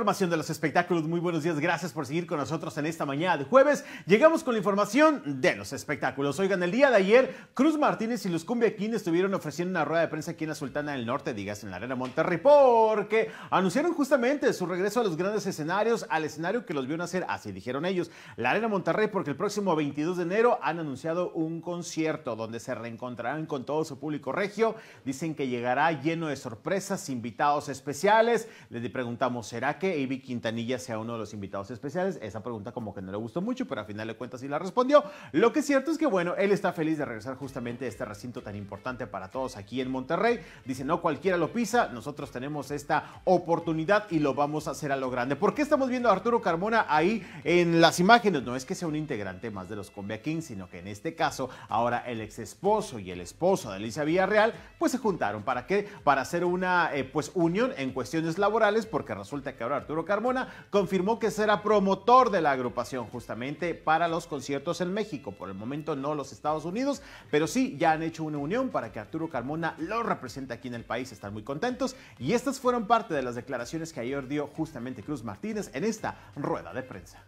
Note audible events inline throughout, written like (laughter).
información de los espectáculos. Muy buenos días, gracias por seguir con nosotros en esta mañana de jueves. Llegamos con la información de los espectáculos. Oigan, el día de ayer, Cruz Martínez y los Cumbia estuvieron ofreciendo una rueda de prensa aquí en la Sultana del Norte, digas en la Arena Monterrey, porque anunciaron justamente su regreso a los grandes escenarios, al escenario que los vio hacer, así dijeron ellos, la Arena Monterrey, porque el próximo 22 de enero han anunciado un concierto donde se reencontrarán con todo su público regio. Dicen que llegará lleno de sorpresas, invitados especiales. Les preguntamos, ¿será que Quintanilla sea uno de los invitados especiales. Esa pregunta como que no le gustó mucho, pero al final de cuentas sí la respondió. Lo que es cierto es que, bueno, él está feliz de regresar justamente a este recinto tan importante para todos aquí en Monterrey. Dice, no cualquiera lo pisa, nosotros tenemos esta oportunidad y lo vamos a hacer a lo grande. ¿Por qué estamos viendo a Arturo Carmona ahí en las imágenes? No es que sea un integrante más de los Combia Kings, sino que en este caso ahora el ex esposo y el esposo de Alicia Villarreal pues se juntaron. ¿Para qué? Para hacer una eh, pues unión en cuestiones laborales porque resulta que ahora Arturo Carmona, confirmó que será promotor de la agrupación justamente para los conciertos en México. Por el momento no los Estados Unidos, pero sí ya han hecho una unión para que Arturo Carmona lo represente aquí en el país. Están muy contentos y estas fueron parte de las declaraciones que ayer dio justamente Cruz Martínez en esta rueda de prensa.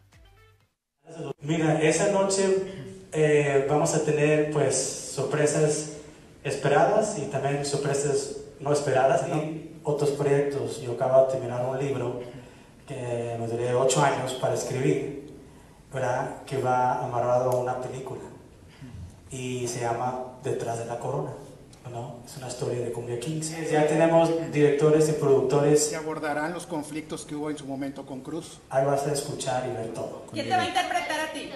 Mira, esa noche eh, vamos a tener pues sorpresas esperadas y también sorpresas no esperadas, y Otros proyectos. Yo acabo de terminar un libro que me duré ocho años para escribir, que va amarrado a una película y se llama Detrás de la Corona. ¿no? Es una historia de Cumbia Kings. Ya tenemos directores y productores. que abordarán los conflictos que hubo en su momento con Cruz. Ahí vas a escuchar y ver todo. ¿Quién te va a interpretar a ti?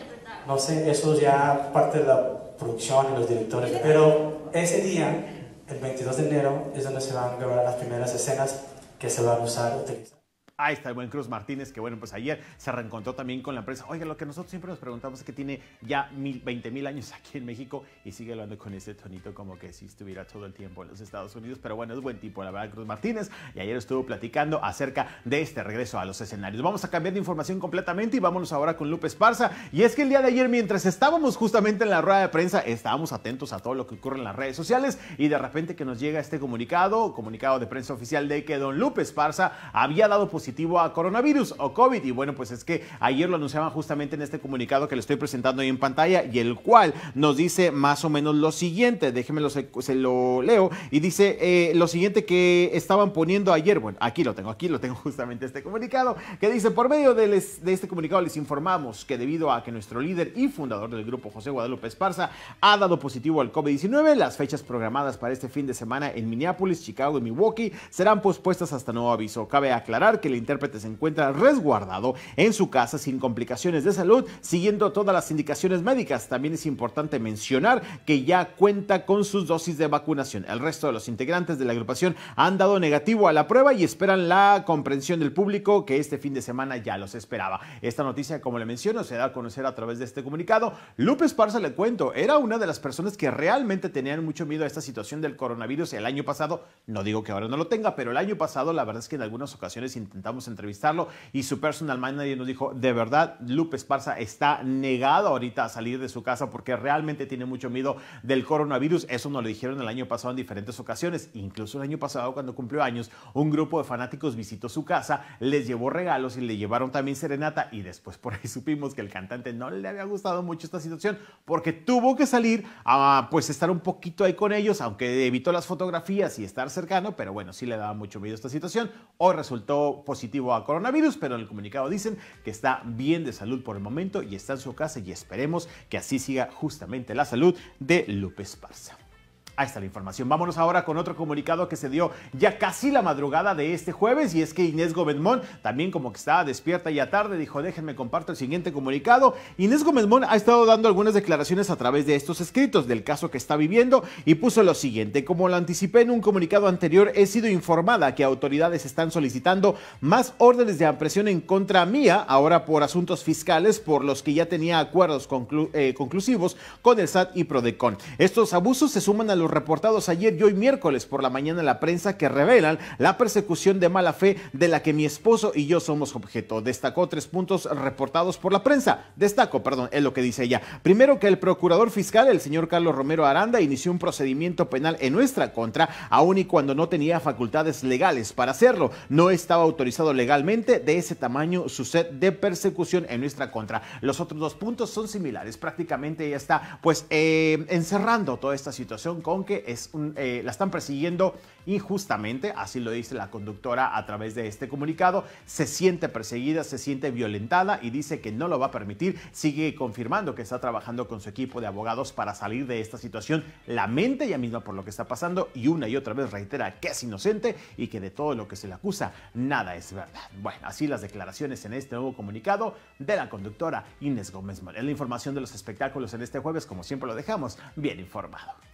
No sé, eso ya parte de la producción y los directores. Pero ese día, el 22 de enero, es donde se van a grabar las primeras escenas que se van a usar, utilizar. Ahí está el buen Cruz Martínez, que bueno, pues ayer se reencontró también con la prensa. Oiga, lo que nosotros siempre nos preguntamos es que tiene ya mil, 20 mil años aquí en México y sigue hablando con ese tonito como que si estuviera todo el tiempo en los Estados Unidos. Pero bueno, es buen tipo, la verdad, Cruz Martínez. Y ayer estuvo platicando acerca de este regreso a los escenarios. Vamos a cambiar de información completamente y vámonos ahora con Lupe Esparza. Y es que el día de ayer, mientras estábamos justamente en la rueda de prensa, estábamos atentos a todo lo que ocurre en las redes sociales y de repente que nos llega este comunicado, comunicado de prensa oficial de que don Lupe Esparza había dado positivo a coronavirus o COVID. Y bueno, pues es que ayer lo anunciaban justamente en este comunicado que le estoy presentando ahí en pantalla y el cual nos dice más o menos lo siguiente. Déjenme lo, se, lo leo y dice eh, lo siguiente que estaban poniendo ayer. Bueno, aquí lo tengo, aquí lo tengo (laughs) justamente este comunicado que dice, por medio de, este comunicado les informamos que debido a que nuestro líder y fundador del grupo José Guadalupe Esparza ha dado positivo al COVID-19, las fechas programadas para este fin de semana en Minneapolis, Chicago y Milwaukee serán pospuestas hasta nuevo aviso. Cabe aclarar que intérprete se encuentra resguardado en su casa sin complicaciones de salud, siguiendo todas las indicaciones médicas. También es importante mencionar que ya cuenta con sus dosis de vacunación. El resto de los integrantes de la agrupación han dado negativo a la prueba y esperan la comprensión del público que este fin de semana ya los esperaba. Esta noticia, como le menciono, se da a conocer a través de este comunicado. Lupe Esparza, le cuento, era una de las personas que realmente tenían mucho miedo a esta situación del coronavirus el año pasado. No digo que ahora no lo tenga, pero el año pasado la verdad es que en algunas ocasiones intentó intentamos entrevistarlo y su personal manager nos dijo, de verdad, Lupe Esparza está negado ahorita a salir de su casa porque realmente tiene mucho miedo del coronavirus. Eso nos lo dijeron el año pasado en diferentes ocasiones. Incluso el año pasado, cuando cumplió años, un grupo de fanáticos visitó su casa, les llevó regalos y le llevaron también serenata y después por ahí supimos que el cantante no le había gustado mucho esta situación porque tuvo que salir a pues estar un poquito ahí con ellos, aunque evitó las fotografías y estar cercano, pero bueno, sí le daba mucho miedo esta situación. Hoy resultó pues, positivo a coronavirus, pero en el comunicado dicen que está bien de salud por el momento y está en su casa y esperemos que así siga justamente la salud de Lupe Esparza. Ahí está la información. Vámonos ahora con otro comunicado que se dio ya casi la madrugada de este jueves y es que Inés Gómez también como que estaba despierta ya tarde, dijo déjenme comparto el siguiente comunicado. Inés Gómez ha estado dando algunas declaraciones a través de estos escritos del caso que está viviendo y puso lo siguiente, como lo anticipé en un comunicado anterior, he sido informada que autoridades están solicitando más órdenes de ampresión en contra mía, ahora por asuntos fiscales por los que ya tenía acuerdos eh, conclusivos con el SAT y Prodecon. Estos abusos se suman a los reportados ayer y hoy miércoles por la mañana en la prensa que revelan la persecución de mala fe de la que mi esposo y yo somos objeto. Destacó tres puntos reportados por la prensa. Destaco, perdón, es lo que dice ella. Primero que el procurador fiscal, el señor Carlos Romero Aranda, inició un procedimiento penal en nuestra contra, aun y cuando no tenía facultades legales para hacerlo. No estaba autorizado legalmente de ese tamaño su sed de persecución en nuestra contra. Los otros dos puntos son similares. Prácticamente ella está pues eh, encerrando toda esta situación con aunque eh, la están persiguiendo injustamente, así lo dice la conductora a través de este comunicado, se siente perseguida, se siente violentada y dice que no lo va a permitir, sigue confirmando que está trabajando con su equipo de abogados para salir de esta situación, lamenta ella misma por lo que está pasando y una y otra vez reitera que es inocente y que de todo lo que se le acusa, nada es verdad. Bueno, así las declaraciones en este nuevo comunicado de la conductora Inés Gómez Morel. La información de los espectáculos en este jueves, como siempre lo dejamos, bien informado.